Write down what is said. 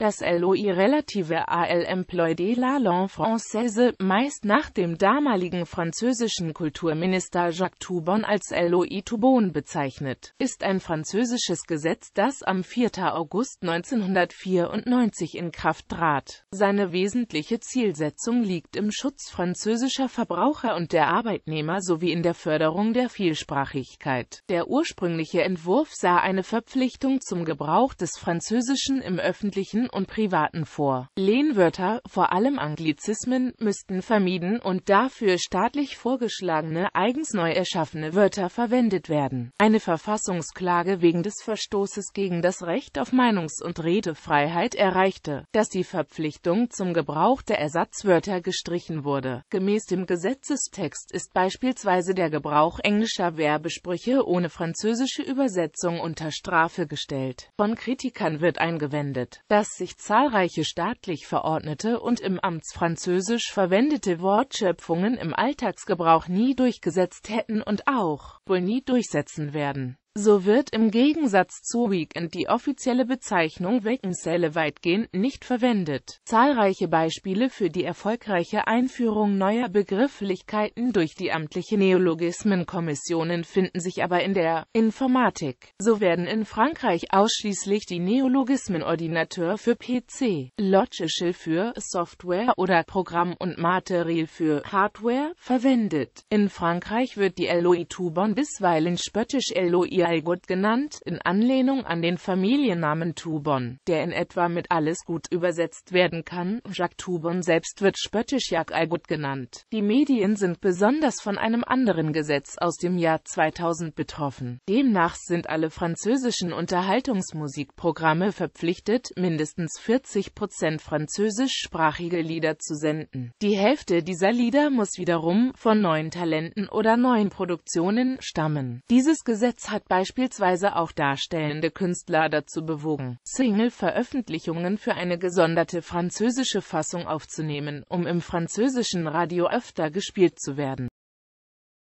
Das LOI relative AL l'emploi de la langue française, meist nach dem damaligen französischen Kulturminister Jacques Toubon als LOI Toubon bezeichnet, ist ein französisches Gesetz, das am 4. August 1994 in Kraft trat. Seine wesentliche Zielsetzung liegt im Schutz französischer Verbraucher und der Arbeitnehmer sowie in der Förderung der Vielsprachigkeit. Der ursprüngliche Entwurf sah eine Verpflichtung zum Gebrauch des Französischen im öffentlichen und Privaten vor. Lehnwörter, vor allem Anglizismen, müssten vermieden und dafür staatlich vorgeschlagene, eigens neu erschaffene Wörter verwendet werden. Eine Verfassungsklage wegen des Verstoßes gegen das Recht auf Meinungs- und Redefreiheit erreichte, dass die Verpflichtung zum Gebrauch der Ersatzwörter gestrichen wurde. Gemäß dem Gesetzestext ist beispielsweise der Gebrauch englischer Werbesprüche ohne französische Übersetzung unter Strafe gestellt. Von Kritikern wird eingewendet, dass sich zahlreiche staatlich verordnete und im Amtsfranzösisch verwendete Wortschöpfungen im Alltagsgebrauch nie durchgesetzt hätten und auch wohl nie durchsetzen werden so wird im Gegensatz zu Weekend die offizielle Bezeichnung Wochenende weitgehend nicht verwendet. Zahlreiche Beispiele für die erfolgreiche Einführung neuer Begrifflichkeiten durch die amtliche Neologismenkommissionen finden sich aber in der Informatik. So werden in Frankreich ausschließlich die Neologismenordinateur für PC, Logicial für Software oder Programm und Material für Hardware verwendet. In Frankreich wird die LOI-Tubon bisweilen spöttisch LOI Gielgud genannt, in Anlehnung an den Familiennamen Tubon, der in etwa mit alles gut übersetzt werden kann. Jacques Tubon selbst wird spöttisch Jacques Algud genannt. Die Medien sind besonders von einem anderen Gesetz aus dem Jahr 2000 betroffen. Demnach sind alle französischen Unterhaltungsmusikprogramme verpflichtet, mindestens 40 Prozent französischsprachige Lieder zu senden. Die Hälfte dieser Lieder muss wiederum von neuen Talenten oder neuen Produktionen stammen. Dieses Gesetz hat beispielsweise auch darstellende Künstler dazu bewogen, Single-Veröffentlichungen für eine gesonderte französische Fassung aufzunehmen, um im französischen Radio öfter gespielt zu werden.